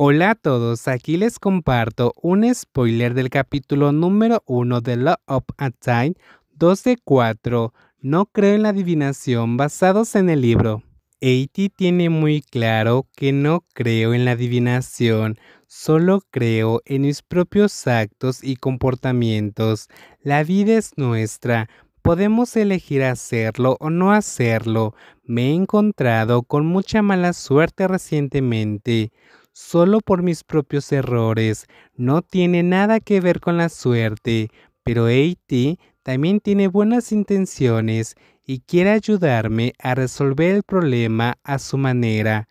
Hola a todos, aquí les comparto un spoiler del capítulo número 1 de Love Up a Time de 4. No creo en la adivinación basados en el libro. Eiti tiene muy claro que no creo en la adivinación, solo creo en mis propios actos y comportamientos. La vida es nuestra, podemos elegir hacerlo o no hacerlo. Me he encontrado con mucha mala suerte recientemente solo por mis propios errores. No tiene nada que ver con la suerte, pero AT también tiene buenas intenciones y quiere ayudarme a resolver el problema a su manera.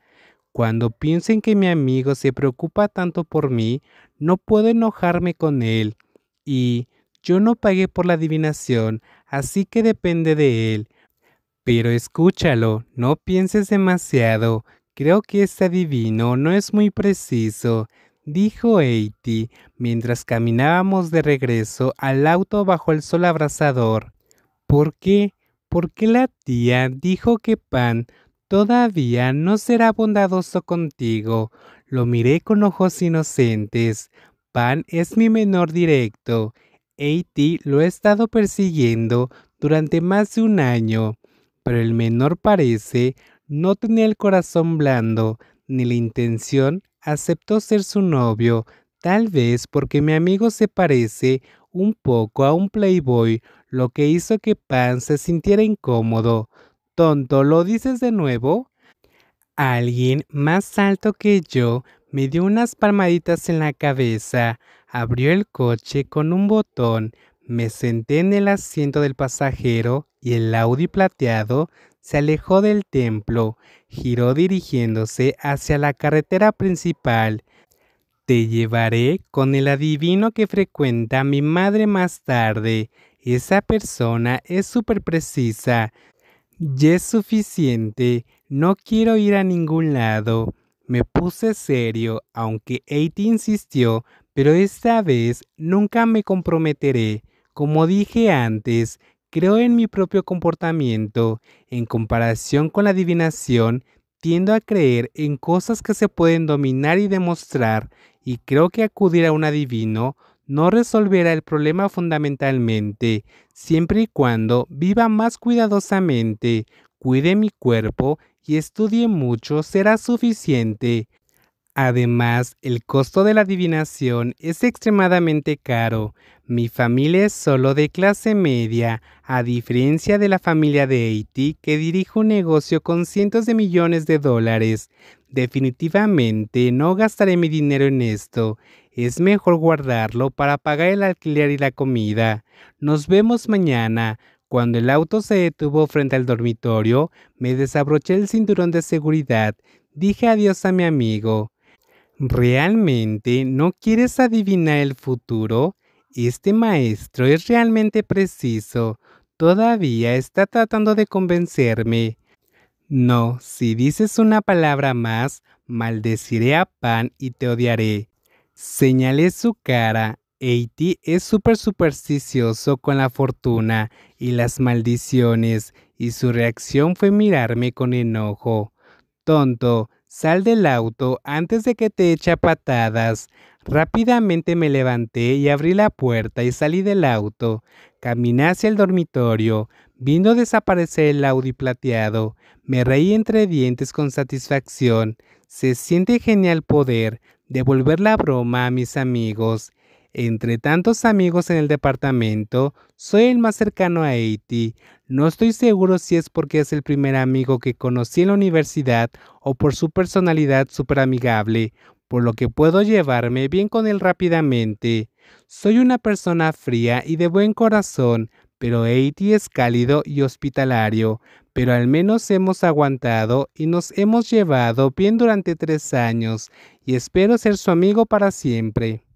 Cuando piensen que mi amigo se preocupa tanto por mí, no puedo enojarme con él. Y yo no pagué por la adivinación, así que depende de él. Pero escúchalo, no pienses demasiado. Creo que este adivino, no es muy preciso, dijo Eiti, mientras caminábamos de regreso al auto bajo el sol abrasador. ¿Por qué? Porque la tía dijo que Pan todavía no será bondadoso contigo? Lo miré con ojos inocentes. Pan es mi menor directo. Eiti lo he estado persiguiendo durante más de un año, pero el menor parece no tenía el corazón blando ni la intención, aceptó ser su novio, tal vez porque mi amigo se parece un poco a un playboy, lo que hizo que Pan se sintiera incómodo. Tonto, ¿lo dices de nuevo? Alguien más alto que yo me dio unas palmaditas en la cabeza, abrió el coche con un botón, me senté en el asiento del pasajero y el Audi plateado se alejó del templo, giró dirigiéndose hacia la carretera principal. Te llevaré con el adivino que frecuenta mi madre más tarde. Esa persona es súper precisa. Y es suficiente. No quiero ir a ningún lado. Me puse serio, aunque Eighty insistió, pero esta vez nunca me comprometeré. Como dije antes, creo en mi propio comportamiento. En comparación con la adivinación, tiendo a creer en cosas que se pueden dominar y demostrar, y creo que acudir a un adivino no resolverá el problema fundamentalmente, siempre y cuando viva más cuidadosamente, cuide mi cuerpo y estudie mucho será suficiente. Además, el costo de la adivinación es extremadamente caro, mi familia es solo de clase media, a diferencia de la familia de Haití que dirige un negocio con cientos de millones de dólares. Definitivamente no gastaré mi dinero en esto. Es mejor guardarlo para pagar el alquiler y la comida. Nos vemos mañana. Cuando el auto se detuvo frente al dormitorio, me desabroché el cinturón de seguridad. Dije adiós a mi amigo. ¿Realmente no quieres adivinar el futuro? este maestro es realmente preciso. Todavía está tratando de convencerme. No, si dices una palabra más, maldeciré a Pan y te odiaré. Señalé su cara. Eiti es súper supersticioso con la fortuna y las maldiciones, y su reacción fue mirarme con enojo. Tonto, Sal del auto antes de que te echa patadas. Rápidamente me levanté y abrí la puerta y salí del auto. Caminé hacia el dormitorio. viendo desaparecer el Audi plateado. Me reí entre dientes con satisfacción. Se siente genial poder devolver la broma a mis amigos. Entre tantos amigos en el departamento, soy el más cercano a Eiti. No estoy seguro si es porque es el primer amigo que conocí en la universidad o por su personalidad súper amigable, por lo que puedo llevarme bien con él rápidamente. Soy una persona fría y de buen corazón, pero Eiti es cálido y hospitalario, pero al menos hemos aguantado y nos hemos llevado bien durante tres años, y espero ser su amigo para siempre.